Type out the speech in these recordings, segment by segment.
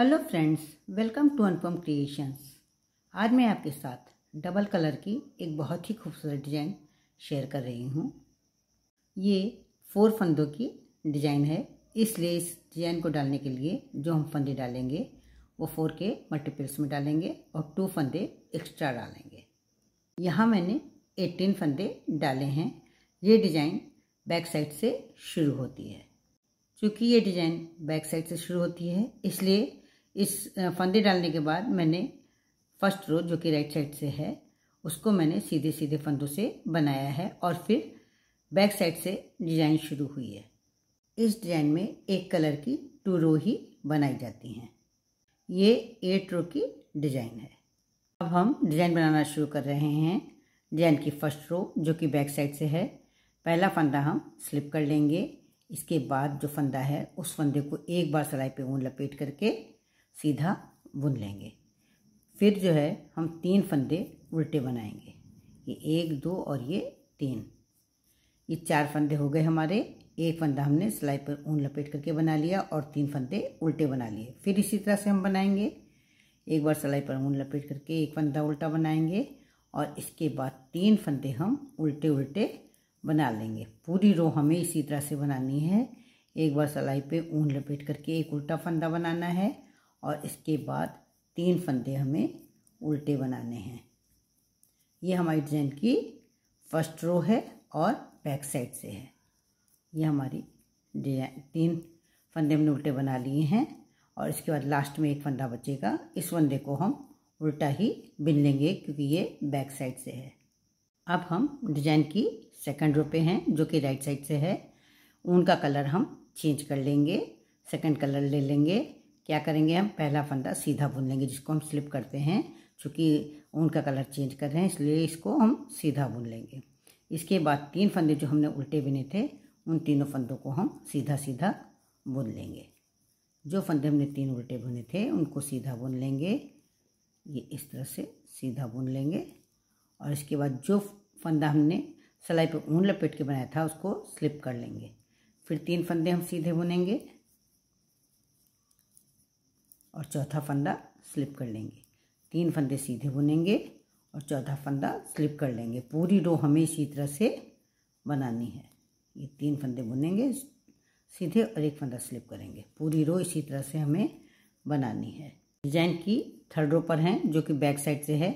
hello friends welcome to Anupam creations आज मैं आपके साथ डबल कलर की एक बहुत ही खूबसूरत डिज़ाइन शेयर कर रही हूँ ये फोर फंदों की डिज़ाइन है इसलिए इस डिज़ाइन को डालने के लिए जो हम फंदे डालेंगे वो फोर के मल्टीपल्स में डालेंगे और टू फंदे एक्स्ट्रा डालेंगे यहाँ मैंने एटीन फंदे डाले हैं ये डिज़ाइन बैक साइड से शुरू होती है चूँकि ये डिज़ाइन बैक साइड से शुरू होती है इसलिए इस फंदे डालने के बाद मैंने फर्स्ट रो जो कि राइट साइड से है उसको मैंने सीधे सीधे फंदों से बनाया है और फिर बैक साइड से डिजाइन शुरू हुई है इस डिजाइन में एक कलर की टू रो ही बनाई जाती हैं ये एट रो की डिजाइन है अब हम डिजाइन बनाना शुरू कर रहे हैं डिजाइन की फर्स्ट रो जो कि बैक साइड से है पहला फंदा हम स्लिप कर लेंगे इसके बाद जो फंदा है उस फंदे को एक बार सिलाई पे ऊन लपेट करके सीधा बुन लेंगे फिर जो है हम तीन फंदे उल्टे बनाएंगे ये एक दो और ये तीन ये चार फंदे हो गए हमारे एक फंदा हमने सिलाई पर ऊन लपेट करके बना लिया और तीन फंदे उल्टे बना लिए फिर इसी तरह से हम बनाएंगे एक बार सिलाई पर ऊन लपेट करके एक फंदा उल्टा बनाएंगे और इसके बाद तीन फंदे हम उल्टे उल्टे बना लेंगे पूरी रो हमें इसी तरह से बनानी है एक बार सिलाई पर ऊन लपेट करके एक उल्टा फंदा बनाना है और इसके बाद तीन फंदे हमें उल्टे बनाने हैं ये हमारी डिज़ाइन की फर्स्ट रो है और बैक साइड से है ये हमारी डिजाइन तीन फंदे हमने उल्टे बना लिए हैं और इसके बाद लास्ट में एक फंदा बचेगा इस फंदे को हम उल्टा ही बिन लेंगे क्योंकि ये बैक साइड से है अब हम डिजाइन की सेकंड रो पे हैं जो कि राइट साइड से है उनका कलर हम चेंज कर लेंगे सेकंड कलर ले लेंगे क्या करेंगे हम पहला फंदा सीधा बुन लेंगे जिसको हम स्लिप करते हैं चूँकि ऊन का कलर चेंज कर रहे हैं इसलिए इसको हम सीधा बुन लेंगे इसके बाद तीन फंदे जो हमने उल्टे बुने थे उन तीनों फंदों को हम सीधा सीधा बुन लेंगे जो फंदे हमने तीन उल्टे बुने थे उनको सीधा बुन लेंगे ये इस तरह से सीधा बुन लेंगे और इसके बाद जो फंदा हमने सिलाई पर ऊन लपेट के बनाया था उसको स्लिप कर लेंगे फिर तीन फंदे हम सीधे बुनेंगे और चौथा फंदा स्लिप कर लेंगे तीन फंदे सीधे बुनेंगे और चौथा फंदा स्लिप कर लेंगे पूरी रो हमें इसी तरह से बनानी है ये तीन फंदे बुनेंगे सीधे और एक फंदा स्लिप करेंगे पूरी रो इसी तरह से हमें बनानी है डिजाइन की थर्ड रो पर हैं जो कि बैक साइड से है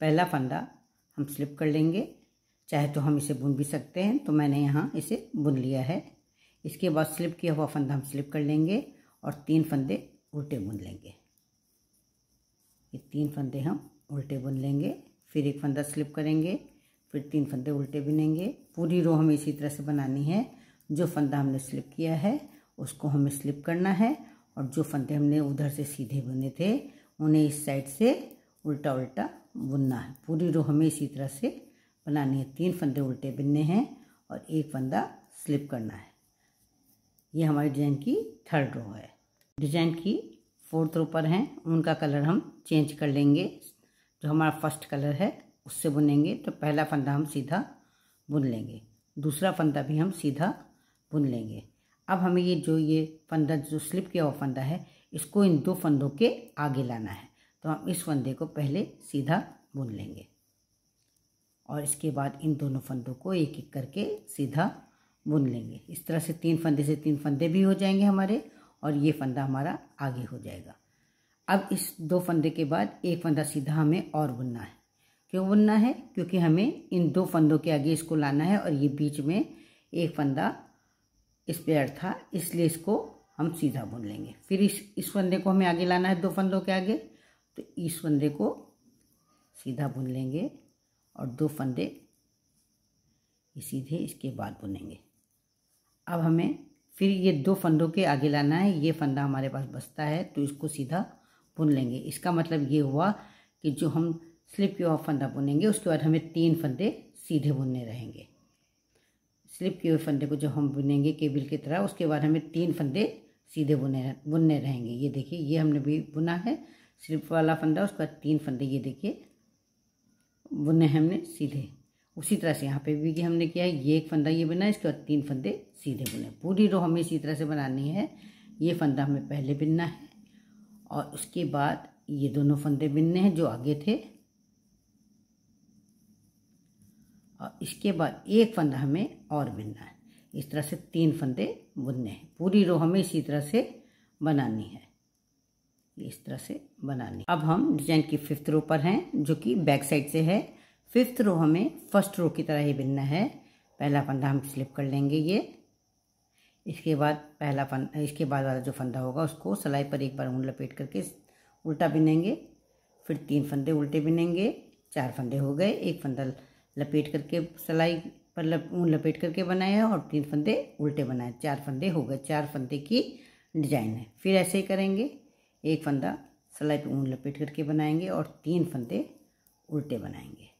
पहला फंदा हम स्लिप कर लेंगे चाहे तो हम इसे बुन भी सकते हैं तो मैंने यहाँ इसे बुन लिया है इसके बाद स्लिप किया हुआ फंदा हम स्लिप कर लेंगे और तीन फंदे उल्टे बुन लेंगे ये तीन फंदे हम उल्टे बुन लेंगे फिर एक फंदा स्लिप करेंगे फिर तीन फंदे उल्टे बुनेंगे पूरी रो हमें इसी तरह से बनानी है जो फंदा हमने स्लिप किया है उसको हमें स्लिप करना है और जो फंदे हमने उधर से सीधे बुने थे उन्हें इस साइड से उल्टा उल्टा बुनना है पूरी रो हमें इसी तरह से बनानी है तीन फंदे उल्टे बुनने हैं और एक फंदा स्लिप करना है ये हमारी डिजाइन की थर्ड रो है डिजाइन की फोर्थ रो पर हैं उनका कलर हम चेंज कर लेंगे जो हमारा फर्स्ट कलर है उससे बुनेंगे तो पहला फंदा हम सीधा बुन लेंगे दूसरा फंदा भी हम सीधा बुन लेंगे अब हमें ये जो ये फंदा जो स्लिप किया हुआ फंदा है इसको इन दो फंदों के आगे लाना है तो हम इस फंदे को पहले सीधा बुन लेंगे और इसके बाद इन दोनों फंदों को एक एक करके सीधा बुन लेंगे इस तरह से तीन फंदे से तीन फंदे भी हो जाएंगे हमारे और ये फंदा हमारा आगे हो जाएगा अब इस दो फंदे के बाद एक फंदा सीधा हमें और बुनना है क्यों बुनना है क्योंकि हमें इन दो फंदों के आगे इसको लाना है और ये बीच में एक फंदा इस पेड़ था इसलिए इसको हम सीधा बुन लेंगे फिर इस इस फंदे को हमें आगे लाना है दो फंदों के आगे तो इस फंदे को सीधा बुन लेंगे और दो फंदे सीधे इसके बाद बुनेंगे अब हमें फिर ये दो फंदों के आगे लाना है ये फंदा हमारे पास बचता है तो इसको सीधा बुन लेंगे इसका मतलब ये हुआ कि जो हम स्लिप के हुआ फंदा बुनेंगे उसके बाद हमें तीन फंदे सीधे बुनने रहेंगे स्लिप के हुए फंदे को जब हम बुनेंगे केबिल की तरह उसके बाद हमें तीन फंदे सीधे बुने बुनने रहेंगे ये देखिए ये हमने भी बुना है स्लिप वाला फंदा उसके बाद तीन फंदे ये देखिए बुने हमने सीधे उसी तरह से यहाँ पे भी हमने किया है ये एक फंदा ये बना इसके बाद तीन फंदे सीधे बुने पूरी रो हमें इसी तरह से बनानी है ये फंदा हमें पहले बिनना है और उसके बाद ये दोनों फंदे बिनने हैं जो आगे थे और इसके बाद एक फंदा हमें और बिनना है इस तरह से तीन फंदे बुनने हैं पूरी रो हमें इसी तरह से बनानी है इस तरह से बनानी अब हम डिजाइन की फिफ्थ रो पर हैं जो कि बैक साइड से है फिफ्थ रो हमें फर्स्ट रो की तरह ही बिनना है पहला फंदा हम स्लिप कर लेंगे ये इसके बाद पहला फंदा इसके बाद वाला जो फंदा होगा उसको सिलाई पर एक बार ऊन लपेट करके उल्टा बिनेंगे फिर तीन फंदे उल्टे बिनेंगे चार फंदे हो गए एक फंदा लपेट करके सिलाई पर लप ऊन लपेट करके बनाया और तीन फंदे उल्टे बनाए चार फंदे हो गए चार फंदे की डिजाइन है फिर ऐसे ही करेंगे एक फंदा सिलाई पर ऊन लपेट करके बनाएंगे और तीन फंदे उल्टे बनाएंगे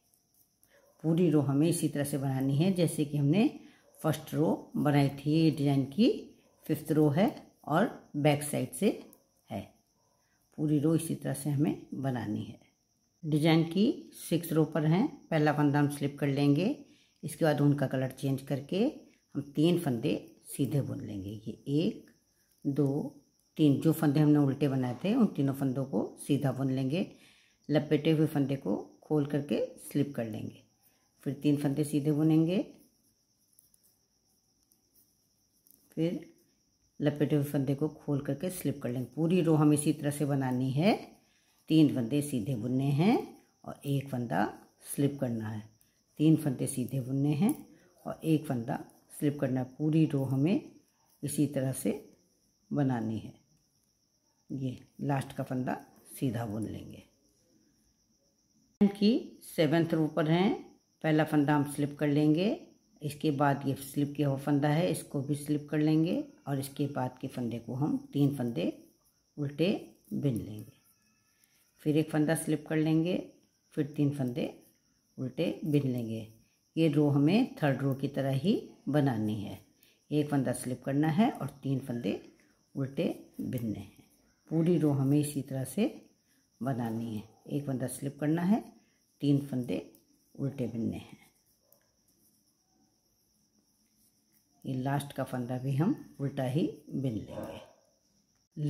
पूरी रो हमें इसी तरह से बनानी है जैसे कि हमने फर्स्ट रो बनाई थी ये डिजाइन की फिफ्थ रो है और बैक साइड से है पूरी रो इसी तरह से हमें बनानी है डिजाइन की सिक्स रो पर हैं पहला फंदा हम स्लिप कर लेंगे इसके बाद उनका कलर चेंज करके हम तीन फंदे सीधे बुन लेंगे ये एक दो तीन जो फंदे हमने उल्टे बनाए थे उन तीनों फंदों को सीधा बुन लेंगे लपेटे हुए फंदे को खोल करके स्लिप कर लेंगे फिर तीन फंदे सीधे बुनेंगे फिर लपेटे हुए फंदे को खोल करके स्लिप कर लेंगे पूरी रो हम इसी तरह से बनानी है तीन फंदे सीधे बुनने हैं और एक फंदा स्लिप करना है तीन फंदे सीधे बुनने हैं और एक फंदा स्लिप करना है पूरी रो हमें इसी तरह से बनानी है ये लास्ट का फंदा सीधा बुन लेंगे की सेवेंथ रो पर हैं पहला फंदा हम स्लिप कर लेंगे इसके बाद ये स्लिप किया हुआ फंदा है इसको भी स्लिप कर लेंगे और इसके बाद के फंदे को हम तीन फंदे उल्टे बिन लेंगे फिर एक फंदा स्लिप कर लेंगे फिर तीन फंदे उल्टे बिन लेंगे ये रो हमें थर्ड रो की तरह ही बनानी है एक फंदा स्लिप करना है और तीन फंदे उल्टे बिनने हैं पूरी रो हमें इसी तरह से बनानी है एक फंदा स्लिप करना है तीन फंदे उल्टे बिनने हैं ये लास्ट का फंदा भी हम उल्टा ही बिन लेंगे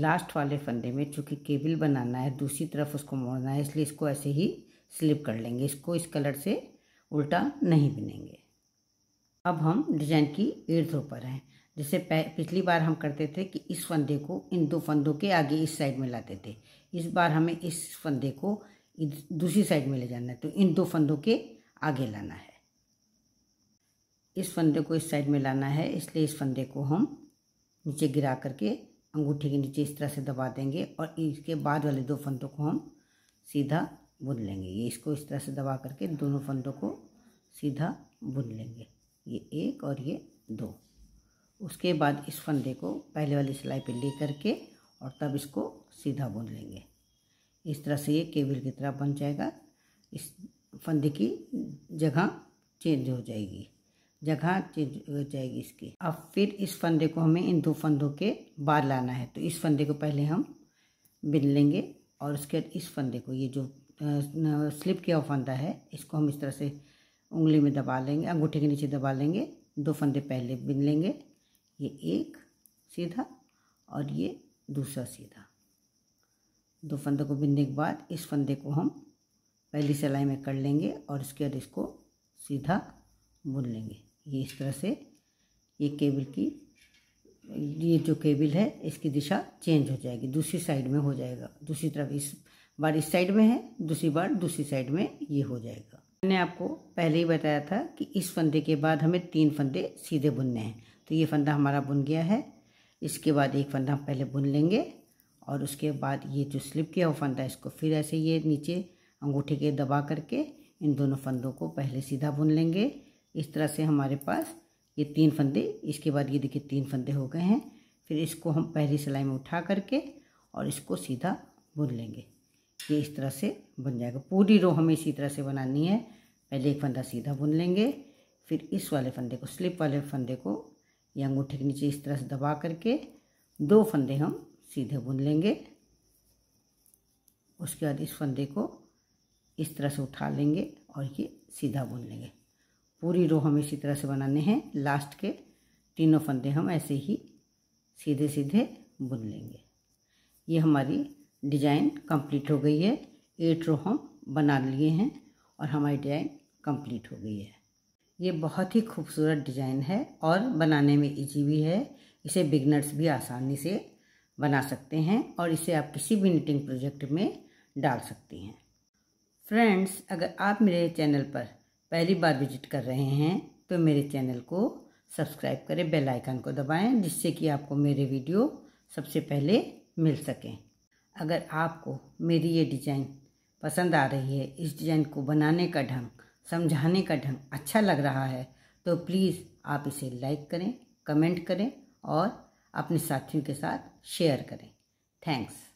लास्ट वाले फंदे में चूंकि केबल बनाना है दूसरी तरफ उसको मोड़ना है इसलिए इसको ऐसे ही स्लिप कर लेंगे इसको इस कलर से उल्टा नहीं बिनेंगे अब हम डिजाइन की इर्द पर हैं जैसे पिछली बार हम करते थे कि इस फंदे को इन दो फंदों के आगे इस साइड में लाते थे इस बार हमें इस फंदे को दूसरी साइड में ले जाना है तो इन दो फंदों के आगे लाना है इस फंदे को इस साइड में लाना है इसलिए इस फंदे को हम नीचे गिरा करके अंगूठे के नीचे इस तरह से दबा देंगे और इसके बाद वाले दो फंदों को हम सीधा बुन लेंगे ये इसको इस तरह से दबा करके दोनों फंदों को सीधा बुन लेंगे ये एक और ये दो उसके बाद इस फंदे को पहले वाली सिलाई पे ले करके और तब इसको सीधा बुन लेंगे इस तरह से ये केबिल की तरह बन जाएगा इस फंदे की जगह चेंज हो जाएगी जगह चेंज हो जाएगी इसकी अब फिर इस फंदे को हमें इन दो फंदों के बाहर लाना है तो इस फंदे को पहले हम बिन लेंगे और उसके बाद इस फंदे को ये जो स्लिप किया हुआ फंदा है इसको हम इस तरह से उंगली में दबा लेंगे अंगूठे के नीचे दबा लेंगे दो फंदे पहले बिन लेंगे ये एक सीधा और ये दूसरा सीधा दो फंदे को बिनने के बाद इस फंदे को हम पहली सिलाई में कर लेंगे और इसके बाद इसको सीधा बुन लेंगे ये इस तरह से ये केबल की ये जो केबल है इसकी दिशा चेंज हो जाएगी दूसरी साइड में हो जाएगा दूसरी तरफ इस बार इस साइड में है दूसरी बार दूसरी साइड में ये हो जाएगा मैंने आपको पहले ही बताया था कि इस फंदे के बाद हमें तीन फंदे सीधे बुनने हैं तो ये फंदा हमारा बुन गया है इसके बाद एक फंदा हम पहले बुन लेंगे और उसके बाद ये जो स्लिप किया हुआ फंदा इसको फिर ऐसे ये नीचे अंगूठे के दबा करके इन दोनों फंदों को पहले सीधा बुन लेंगे इस तरह से हमारे पास ये तीन फंदे इसके बाद ये देखिए तीन फंदे हो गए हैं फिर इसको हम पहली सिलाई में उठा करके और इसको सीधा बुन लेंगे ये इस तरह से बन जाएगा पूरी रो हमें इसी तरह से बनानी है पहले एक फंदा सीधा बुन लेंगे फिर इस वाले फंदे को स्लिप वाले फंदे को ये अंगूठे के नीचे इस तरह से दबा करके दो फंदे हम सीधे बुन लेंगे उसके बाद इस फंदे को इस तरह से उठा लेंगे और ये सीधा बुन लेंगे पूरी रो हम इसी तरह से बनाने हैं लास्ट के तीनों फंदे हम ऐसे ही सीधे सीधे बुन लेंगे ये हमारी डिजाइन कंप्लीट हो गई है एट रो हम बना लिए हैं और हमारी डिजाइन कंप्लीट हो गई है ये बहुत ही खूबसूरत डिज़ाइन है और बनाने में इजी भी है इसे बिगनर्स भी आसानी से बना सकते हैं और इसे आप किसी भी निटिंग प्रोजेक्ट में डाल सकती हैं फ्रेंड्स अगर आप मेरे चैनल पर पहली बार विजिट कर रहे हैं तो मेरे चैनल को सब्सक्राइब करें बेल आइकन को दबाएं जिससे कि आपको मेरे वीडियो सबसे पहले मिल सकें अगर आपको मेरी ये डिज़ाइन पसंद आ रही है इस डिज़ाइन को बनाने का ढंग समझाने का ढंग अच्छा लग रहा है तो प्लीज़ आप इसे लाइक करें कमेंट करें और अपने साथियों के साथ शेयर करें थैंक्स